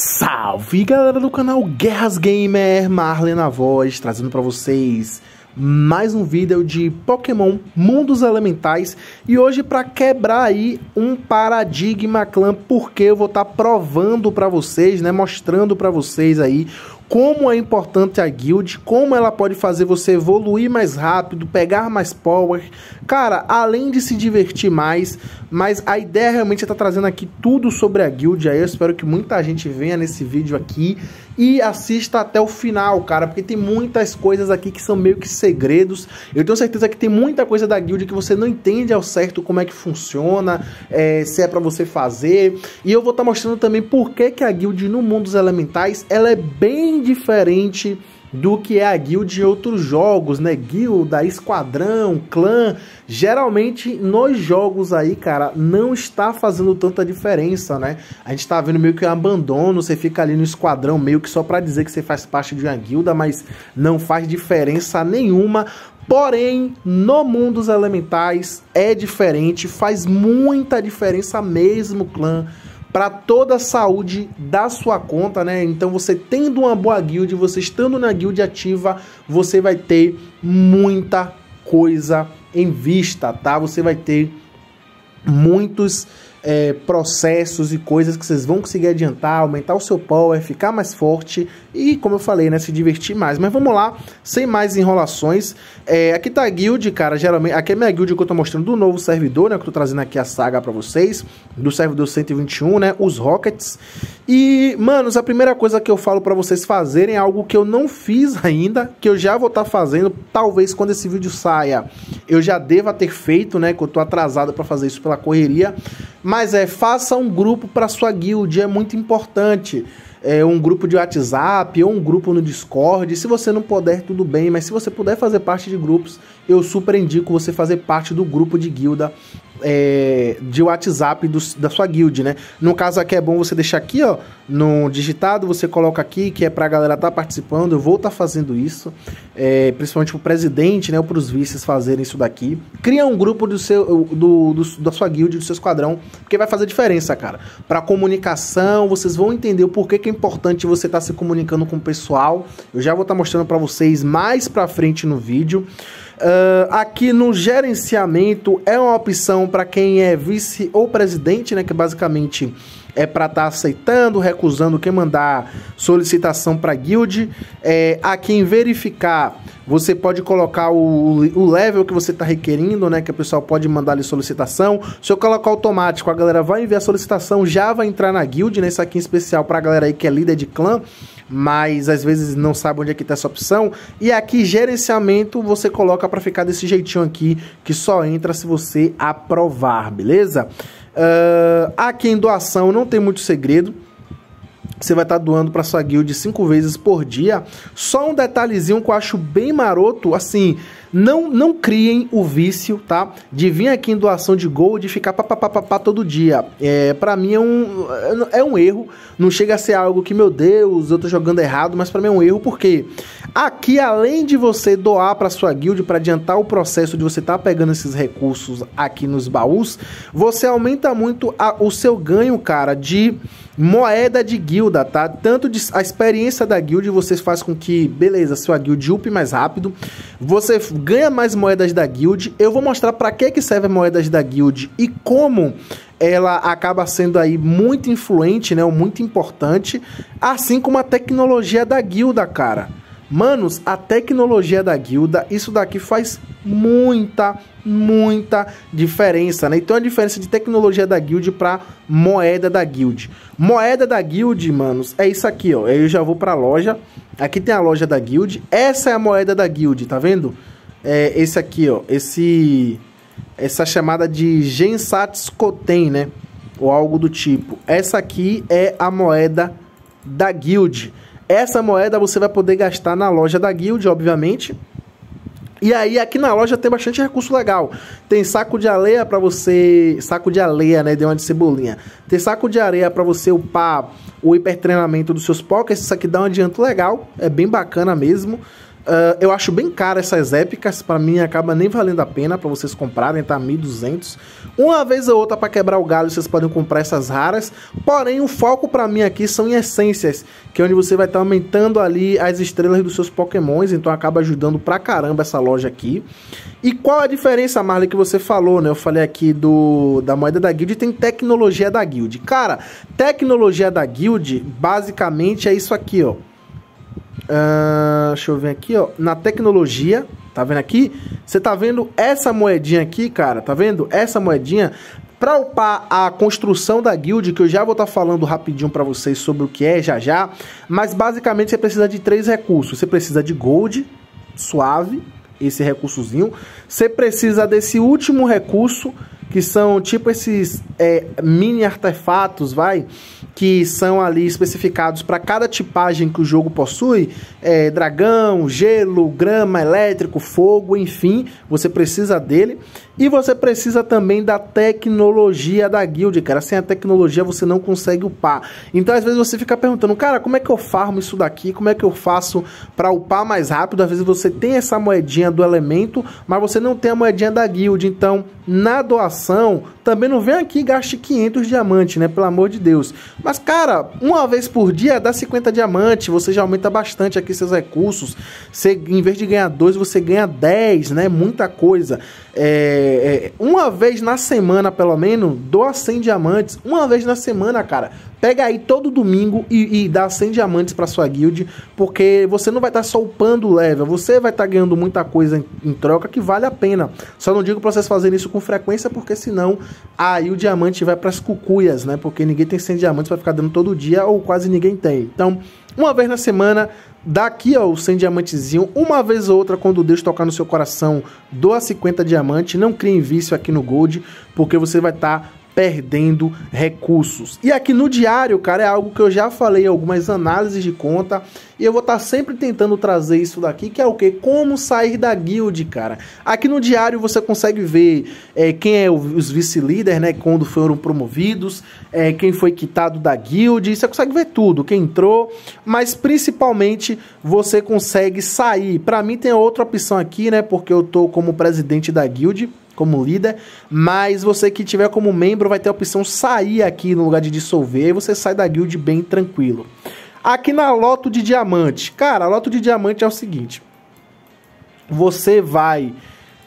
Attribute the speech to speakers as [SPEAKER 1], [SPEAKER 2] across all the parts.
[SPEAKER 1] Salve galera do canal Guerras Gamer, Marlene na voz, trazendo para vocês mais um vídeo de Pokémon Mundos Elementais e hoje para quebrar aí um paradigma clã, porque eu vou estar tá provando para vocês, né, mostrando para vocês aí como é importante a guild, como ela pode fazer você evoluir mais rápido, pegar mais power. Cara, além de se divertir mais, mas a ideia realmente é estar tá trazendo aqui tudo sobre a guild aí. Eu espero que muita gente venha nesse vídeo aqui e assista até o final, cara, porque tem muitas coisas aqui que são meio que segredos. Eu tenho certeza que tem muita coisa da guild que você não entende ao certo como é que funciona, é, se é para você fazer. E eu vou estar tá mostrando também por que, que a guild no mundo dos elementais, ela é bem bem diferente do que é a guild de outros jogos, né? Guilda, esquadrão, clã. Geralmente nos jogos aí, cara, não está fazendo tanta diferença, né? A gente tá vendo meio que um abandono, você fica ali no esquadrão meio que só para dizer que você faz parte de uma guilda, mas não faz diferença nenhuma. Porém, no mundo dos elementais é diferente, faz muita diferença mesmo, clã para toda a saúde da sua conta, né? Então você tendo uma boa guild, você estando na guild ativa, você vai ter muita coisa em vista, tá? Você vai ter muitos é, processos e coisas que vocês vão conseguir adiantar, aumentar o seu power, é ficar mais forte e, como eu falei, né, se divertir mais. Mas vamos lá, sem mais enrolações. É, aqui tá a guild, cara, geralmente, aqui é minha guild que eu tô mostrando do novo servidor, né, que eu tô trazendo aqui a saga para vocês, do servidor 121, né, os Rockets. E, manos, a primeira coisa que eu falo para vocês fazerem é algo que eu não fiz ainda, que eu já vou estar tá fazendo, talvez quando esse vídeo saia, eu já deva ter feito, né, que eu tô atrasado para fazer isso pela correria, mas mas é, faça um grupo para sua guild, é muito importante é, um grupo de WhatsApp ou um grupo no Discord. Se você não puder, tudo bem, mas se você puder fazer parte de grupos, eu super indico você fazer parte do grupo de guilda é, de WhatsApp do, da sua guild, né? No caso aqui é bom você deixar aqui, ó, no digitado, você coloca aqui que é pra galera estar tá participando. Eu vou estar tá fazendo isso, é, principalmente pro presidente, né, ou pros vices fazerem isso daqui. Cria um grupo do seu, do, do, da sua guild, do seu esquadrão, porque vai fazer diferença, cara. Pra comunicação, vocês vão entender o porquê que é importante você estar tá se comunicando com o pessoal. Eu já vou estar tá mostrando para vocês mais para frente no vídeo. Uh, aqui no gerenciamento é uma opção para quem é vice ou presidente, né? Que é basicamente é para estar tá aceitando, recusando quem mandar solicitação para guild. É, a quem verificar, você pode colocar o, o level que você está requerindo, né? Que o pessoal pode mandar ali solicitação. Se eu colocar automático, a galera vai enviar solicitação, já vai entrar na guild, né? Isso aqui em especial para a galera aí que é líder de clã, mas às vezes não sabe onde é que tá essa opção. E aqui gerenciamento você coloca para ficar desse jeitinho aqui, que só entra se você aprovar, beleza? Uh, ah, aqui em doação não tem muito segredo. Você vai estar tá doando para sua guild cinco vezes por dia. Só um detalhezinho que eu acho bem maroto, assim, não, não criem o vício, tá? De vir aqui em doação de gold de ficar papapá todo dia. É, para mim é um, é um erro. Não chega a ser algo que, meu Deus, eu tô jogando errado, mas para mim é um erro porque aqui, além de você doar para sua guild, para adiantar o processo de você estar tá pegando esses recursos aqui nos baús, você aumenta muito a, o seu ganho, cara, de moeda de guilda, tá? Tanto de, a experiência da guild, você faz com que, beleza, sua guild up mais rápido, você ganha mais moedas da guild. Eu vou mostrar para que que serve moedas da guild e como ela acaba sendo aí muito influente, né, ou muito importante, assim como a tecnologia da guilda, cara. Manos, a tecnologia da guilda, isso daqui faz muita, muita diferença, né? Então a diferença de tecnologia da guild para moeda da guild. Moeda da guild, manos, é isso aqui, ó. Eu já vou para a loja. Aqui tem a loja da guild. Essa é a moeda da guild, tá vendo? é esse aqui, ó, esse essa chamada de Gensatz koten né? Ou algo do tipo. Essa aqui é a moeda da guild. Essa moeda você vai poder gastar na loja da guild, obviamente. E aí aqui na loja tem bastante recurso legal. Tem saco de areia para você, saco de areia, né, de uma de cebolinha. Tem saco de areia para você upar o hipertreinamento dos seus pockets, isso aqui dá um adianto legal, é bem bacana mesmo. Uh, eu acho bem caro essas épicas, para mim acaba nem valendo a pena para vocês comprarem, tá? 1.200. Uma vez ou outra para quebrar o galho vocês podem comprar essas raras, porém o foco para mim aqui são em essências, que é onde você vai estar tá aumentando ali as estrelas dos seus pokémons, então acaba ajudando pra caramba essa loja aqui. E qual a diferença, Marley, que você falou, né? Eu falei aqui do da moeda da guild, tem tecnologia da guild. Cara, tecnologia da guild basicamente é isso aqui, ó Uh, deixa eu ver aqui, ó. Na tecnologia, tá vendo aqui? Você tá vendo essa moedinha aqui, cara? Tá vendo? Essa moedinha para upar a construção da guild, que eu já vou estar tá falando rapidinho para vocês sobre o que é já já, mas basicamente você precisa de três recursos. Você precisa de gold, suave, esse recursozinho, você precisa desse último recurso, que são tipo esses é, mini artefatos, vai, que são ali especificados para cada tipagem que o jogo possui, é, dragão, gelo, grama, elétrico, fogo, enfim, você precisa dele. E você precisa também da tecnologia da guild, cara. Sem a tecnologia você não consegue upar. Então às vezes você fica perguntando, cara, como é que eu farmo isso daqui? Como é que eu faço para upar mais rápido? Às vezes você tem essa moedinha do elemento, mas você não tem a moedinha da guild. Então, na doação, também não vem aqui e gaste 500 diamantes, né? Pelo amor de Deus. Mas, cara, uma vez por dia dá 50 diamantes. Você já aumenta bastante aqui seus recursos. Você, em vez de ganhar 2, você ganha 10, né? Muita coisa. É, é, uma vez na semana, pelo menos, doa 100 diamantes. Uma vez na semana, cara. Pega aí todo domingo e, e dá 100 diamantes para sua guild, porque você não vai estar tá só upando level, você vai estar tá ganhando muita coisa em, em, troca que vale a pena. Só não digo para vocês fazerem isso com frequência, porque senão aí o diamante vai para as cucuias, né? Porque ninguém tem 100 diamantes vai ficar dando todo dia, ou quase ninguém tem. Então, uma vez na semana, daqui ao 100 diamantezinho, uma vez ou outra, quando Deus tocar no seu coração, doa 50 diamante, não crie vício aqui no Gold, porque você vai estar tá perdendo recursos. E aqui no diário, cara, é algo que eu já falei algumas análises de conta e eu vou estar tá sempre tentando trazer isso daqui, que é o que? Como sair da guild, cara. Aqui no diário você consegue ver é, quem é os vice líderes né? Quando foram promovidos, é, quem foi quitado da guild, você consegue ver tudo, quem entrou, mas principalmente você consegue sair. Para mim tem outra opção aqui, né? Porque eu tô como presidente da guild como líder, mas você que tiver como membro vai ter a opção sair aqui no lugar de dissolver e você sai da guild bem tranquilo. Aqui na Loto de Diamante, cara, a Loto de Diamante é o seguinte: você vai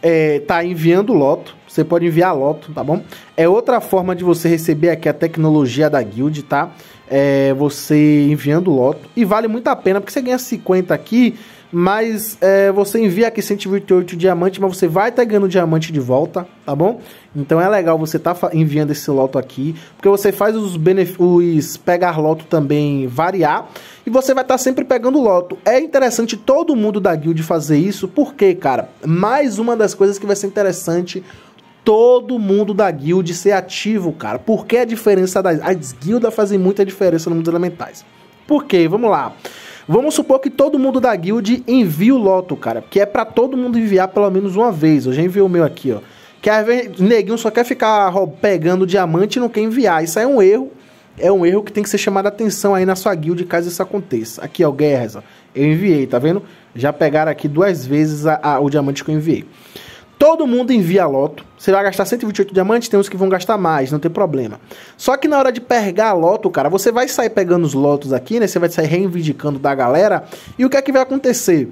[SPEAKER 1] é, tá enviando Loto, você pode enviar Loto, tá bom? É outra forma de você receber aqui a tecnologia da guild, tá? É você enviando Loto e vale muito a pena porque você ganha 50 aqui mas é, você envia aqui 128 diamante, mas você vai estar tá ganhando diamante de volta, tá bom? Então é legal você estar tá enviando esse loto aqui, porque você faz os, os pegar loto também variar, e você vai estar tá sempre pegando loto. É interessante todo mundo da guild fazer isso, porque, cara, mais uma das coisas que vai ser interessante todo mundo da guild ser ativo, cara. Porque a diferença das... As guildas fazem muita diferença no mundo elementais. Por quê? Vamos lá. Vamos supor que todo mundo da guild envia o loto, cara. Que é para todo mundo enviar pelo menos uma vez. Eu já enviei o meu aqui, ó. Que às vezes neguinho só quer ficar pegando diamante e não quer enviar. Isso é um erro. É um erro que tem que ser chamado a atenção aí na sua guild caso isso aconteça. Aqui, ó, guerras, ó. Eu enviei, tá vendo? Já pegaram aqui duas vezes a, a, o diamante que eu enviei. Todo mundo envia loto. Você vai gastar 128 diamantes, tem uns que vão gastar mais, não tem problema. Só que na hora de pegar a loto, cara, você vai sair pegando os lotos aqui, né? Você vai sair reivindicando da galera. E o que é que vai acontecer?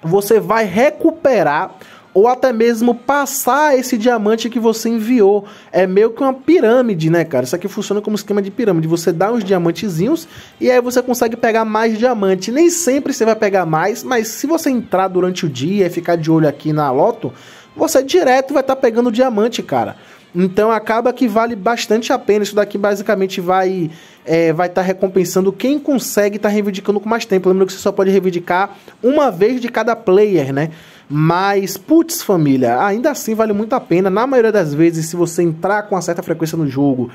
[SPEAKER 1] Você vai recuperar ou até mesmo passar esse diamante que você enviou. É meio que uma pirâmide, né, cara? Isso aqui funciona como esquema de pirâmide. Você dá uns diamantezinhos e aí você consegue pegar mais diamante. Nem sempre você vai pegar mais, mas se você entrar durante o dia e ficar de olho aqui na loto, você direto vai estar tá pegando diamante, cara. Então acaba que vale bastante a pena. Isso daqui basicamente vai é, vai estar tá recompensando quem consegue estar tá reivindicando com mais tempo. Lembrando que você só pode reivindicar uma vez de cada player, né? Mas, putz, família, ainda assim vale muito a pena. Na maioria das vezes, se você entrar com uma certa frequência no jogo,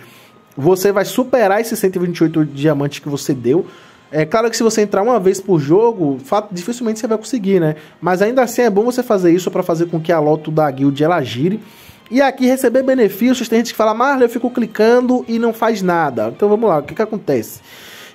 [SPEAKER 1] você vai superar esses 128 diamantes que você deu. É claro que se você entrar uma vez por jogo, dificilmente você vai conseguir, né? Mas ainda assim é bom você fazer isso para fazer com que a loto da guild ela gire. E aqui receber benefícios, tem gente que fala, Marlon, eu fico clicando e não faz nada. Então vamos lá, o que que acontece?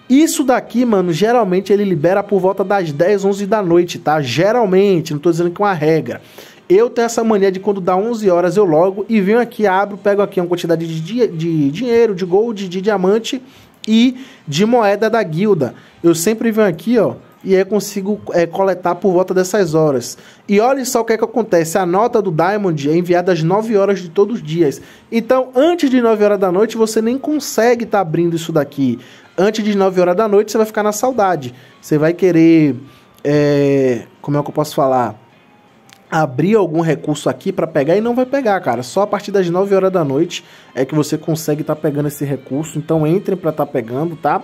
[SPEAKER 1] Isso daqui, mano, geralmente ele libera por volta das 10, 11 da noite, tá? Geralmente, não tô dizendo que é uma regra. Eu tenho essa mania de quando dá 11 horas eu logo e venho aqui, abro, pego aqui uma quantidade de, de dinheiro, de gold, de diamante e de moeda da guilda. Eu sempre venho aqui, ó, e aí consigo é, coletar por volta dessas horas. E olha só o que é que acontece, a nota do Diamond é enviada às 9 horas de todos os dias. Então, antes de 9 horas da noite, você nem consegue estar tá abrindo isso daqui. Antes de 9 horas da noite, você vai ficar na saudade. Você vai querer... É, como é que eu posso falar? abrir algum recurso aqui para pegar e não vai pegar, cara. Só a partir das 9 horas da noite é que você consegue estar tá pegando esse recurso. Então entre para estar tá pegando, tá?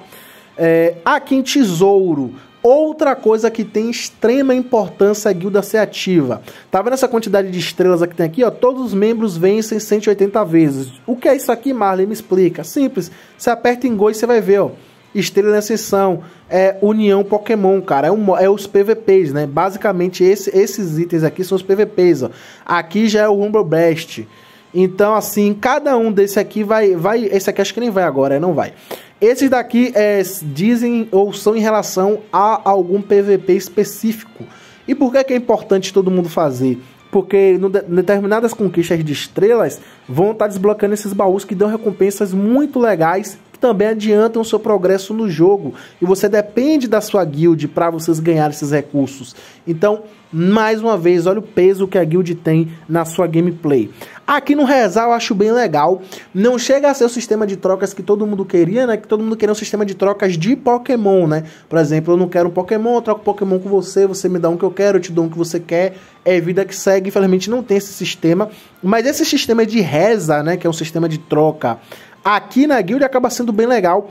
[SPEAKER 1] É, aqui em Tesouro, Outra coisa que tem extrema importância é a guilda ser ativa. Tá vendo essa quantidade de estrelas que tem aqui? Ó, todos os membros vencem 180 vezes. O que é isso aqui, Marley? Me explica. Simples. Você aperta em gol e você vai ver, ó. Estrela em Ascensão, é União Pokémon, cara. É, um, é os PVPs, né? Basicamente, esse, esses itens aqui são os PVPs, ó. Aqui já é o Humble Blast. Então, assim, cada um desse aqui vai, vai... Esse aqui acho que nem vai agora, não vai. Esses daqui é, dizem ou são em relação a algum PVP específico. E por que, é que é importante todo mundo fazer? porque em determinadas conquistas de estrelas vão estar tá desbloqueando esses baús que dão recompensas muito legais também adiantam o seu progresso no jogo. E você depende da sua guild para vocês ganhar esses recursos. Então, mais uma vez, olha o peso que a guild tem na sua gameplay. Aqui no Rezar eu acho bem legal. Não chega a ser o sistema de trocas que todo mundo queria, né? Que todo mundo queria um sistema de trocas de Pokémon, né? Por exemplo, eu não quero um Pokémon, eu troco Pokémon com você, você me dá um que eu quero, eu te dou um que você quer. É vida que segue, infelizmente não tem esse sistema. Mas esse sistema de reza, né? Que é um sistema de troca Aqui na guild acaba sendo bem legal.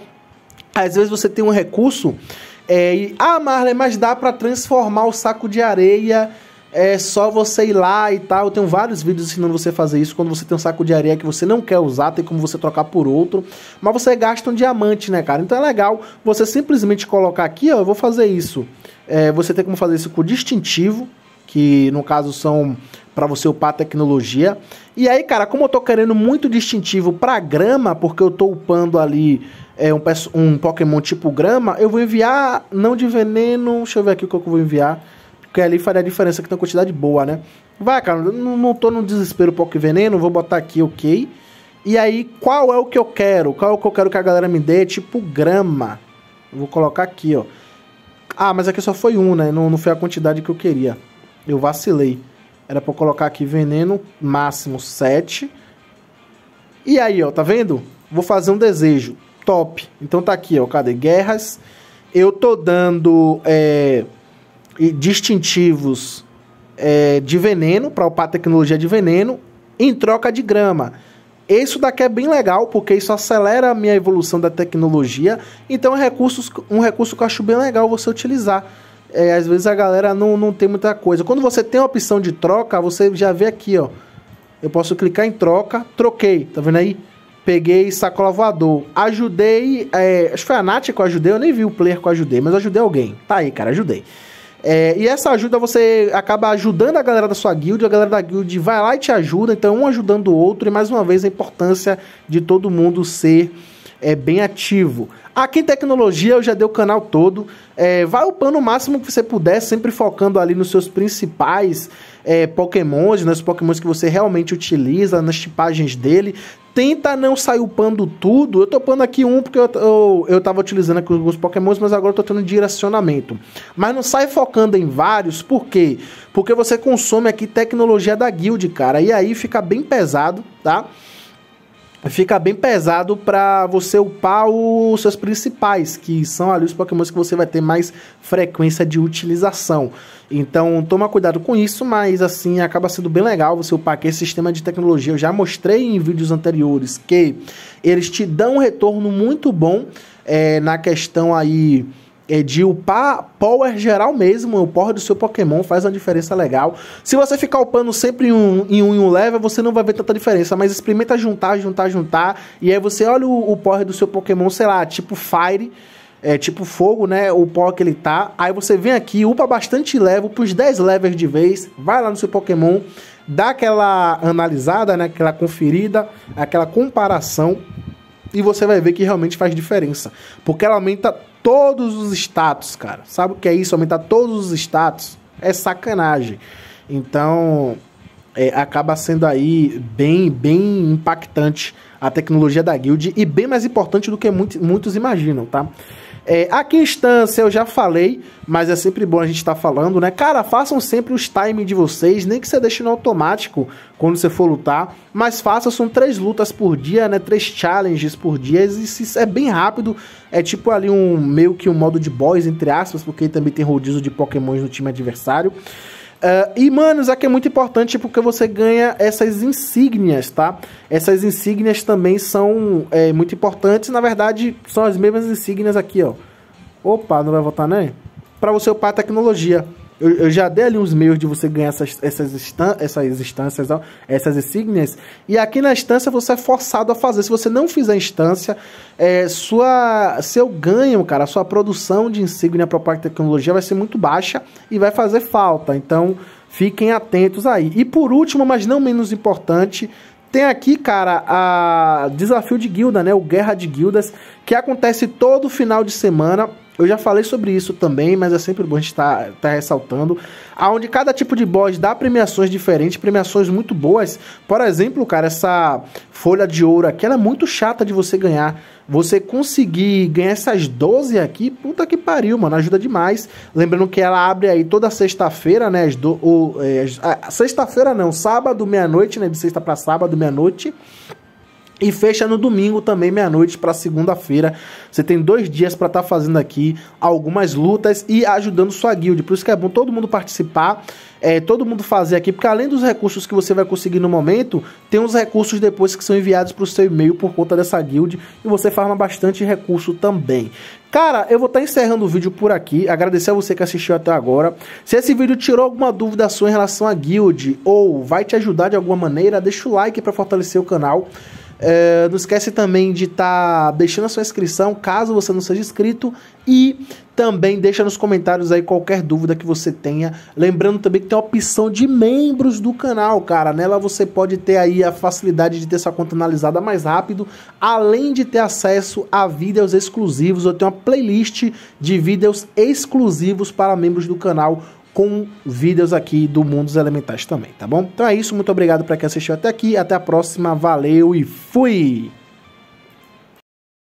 [SPEAKER 1] Às vezes você tem um recurso é, e, ah, Marley, mas dá para transformar o saco de areia é só você ir lá e tal. Eu tenho vários vídeos ensinando você a fazer isso. Quando você tem um saco de areia que você não quer usar, tem como você trocar por outro. Mas você gasta um diamante, né, cara? Então é legal você simplesmente colocar aqui, ó, eu vou fazer isso. É, você tem como fazer isso com distintivo, que no caso são para você upar tecnologia. E aí, cara, como eu tô querendo muito distintivo para grama, porque eu tô upando ali é, um, um Pokémon tipo grama, eu vou enviar não de veneno, deixa eu ver aqui o que eu vou enviar, porque ali faria a diferença que tem uma quantidade boa, né? Vai, cara, não, não tô no desespero Poké Veneno, vou botar aqui OK. E aí, qual é o que eu quero? Qual é o que eu quero que a galera me dê? Tipo grama. vou colocar aqui, ó. Ah, mas aqui só foi um, né? Não, não foi a quantidade que eu queria. Eu vacilei. Era pra eu colocar aqui veneno máximo 7. E aí, ó, tá vendo? Vou fazer um desejo. Top. Então tá aqui, ó. Cadê? Guerras. Eu tô dando é, distintivos é, de veneno, para upar tecnologia de veneno, em troca de grama. Isso daqui é bem legal, porque isso acelera a minha evolução da tecnologia. Então é recursos, um recurso que eu acho bem legal você utilizar é, às vezes a galera não, não tem muita coisa. Quando você tem a opção de troca, você já vê aqui, ó. Eu posso clicar em troca, troquei, tá vendo aí? Peguei sacola voador. Ajudei, é, acho que foi a Nath que eu ajudei, eu nem vi o player que eu ajudei, mas eu ajudei alguém. Tá aí, cara, ajudei. É, e essa ajuda você acaba ajudando a galera da sua guild, a galera da guild vai lá e te ajuda, então um ajudando o outro, e mais uma vez a importância de todo mundo ser é, bem ativo. Aqui em tecnologia eu já dei o canal todo. É, vai upando o máximo que você puder, sempre focando ali nos seus principais é, pokémons, nos pokémons que você realmente utiliza, nas tipagens dele. Tenta não sair upando tudo. Eu tô upando aqui um porque eu, eu, eu tava utilizando aqui alguns pokémons, mas agora eu tô tendo direcionamento. Mas não sai focando em vários, por quê? Porque você consome aqui tecnologia da guild, cara. E aí fica bem pesado, tá? fica bem pesado para você upar os seus principais, que são ali os pokémons que você vai ter mais frequência de utilização. Então toma cuidado com isso, mas assim acaba sendo bem legal você upar aqui esse sistema de tecnologia. Eu já mostrei em vídeos anteriores que eles te dão um retorno muito bom é, na questão aí é de upar power geral mesmo, o power do seu Pokémon faz uma diferença legal. Se você ficar upando sempre em um em um, em um level, você não vai ver tanta diferença, mas experimenta juntar, juntar, juntar, e aí você olha o, o power do seu Pokémon, sei lá, tipo Fire, é, tipo fogo, né? O power que ele tá. Aí você vem aqui, upa bastante level, pros 10 levels de vez, vai lá no seu Pokémon, dá aquela analisada, né? Aquela conferida, aquela comparação e você vai ver que realmente faz diferença. Porque ela aumenta todos os status, cara. Sabe o que é isso? Aumentar todos os status é sacanagem. Então, é, acaba sendo aí bem, bem impactante a tecnologia da guild e bem mais importante do que muitos muitos imaginam, tá? É, em instância eu já falei, mas é sempre bom a gente estar tá falando, né? Cara, façam sempre os timings de vocês, nem que você deixe no automático quando você for lutar, mas faça, são três lutas por dia, né? Três challenges por dia, e é bem rápido, é tipo ali um meio que um modo de boss, entre aspas, porque também tem rodízio de pokémons no time adversário. Uh, e, mano, isso aqui é muito importante porque você ganha essas insígnias, tá? Essas insígnias também são é, muito importantes. Na verdade, são as mesmas insígnias aqui, ó. Opa, não vai voltar, né? Para você upar a tecnologia. Eu, eu já dei ali uns meios de você ganhar essas, essas, instan essas instâncias, essas insígnias. E aqui na instância você é forçado a fazer. Se você não fizer instância, é, sua, seu ganho, cara, sua produção de insígnia para Parque Tecnologia vai ser muito baixa e vai fazer falta. Então, fiquem atentos aí. E por último, mas não menos importante, tem aqui, cara, a desafio de guilda, né? O Guerra de Guildas, que acontece todo final de semana. Eu já falei sobre isso também, mas é sempre bom a gente estar tá, tá ressaltando. Aonde cada tipo de boss dá premiações diferentes, premiações muito boas. Por exemplo, cara, essa folha de ouro aqui, ela é muito chata de você ganhar. Você conseguir ganhar essas 12 aqui, puta que pariu, mano, ajuda demais. Lembrando que ela abre aí toda sexta-feira, né? Do, ou, é, sexta-feira não, sábado, meia-noite, né? De sexta para sábado, meia-noite. E fecha no domingo também, meia-noite, para segunda-feira. Você tem dois dias para estar tá fazendo aqui algumas lutas e ajudando sua guild. Por isso que é bom todo mundo participar, é, todo mundo fazer aqui, porque além dos recursos que você vai conseguir no momento, tem os recursos depois que são enviados para o seu e-mail por conta dessa guild e você farma bastante recurso também. Cara, eu vou estar tá encerrando o vídeo por aqui. Agradecer a você que assistiu até agora. Se esse vídeo tirou alguma dúvida sua em relação à guild ou vai te ajudar de alguma maneira, deixa o like para fortalecer o canal. É, não esquece também de estar tá deixando a sua inscrição, caso você não seja inscrito. E também deixa nos comentários aí qualquer dúvida que você tenha. Lembrando também que tem a opção de membros do canal, cara. Nela você pode ter aí a facilidade de ter sua conta analisada mais rápido, além de ter acesso a vídeos exclusivos. Eu tenho uma playlist de vídeos exclusivos para membros do canal com vídeos aqui do Mundos Elementais também, tá bom? Então é isso, muito obrigado para quem assistiu até aqui, até a próxima, valeu e fui!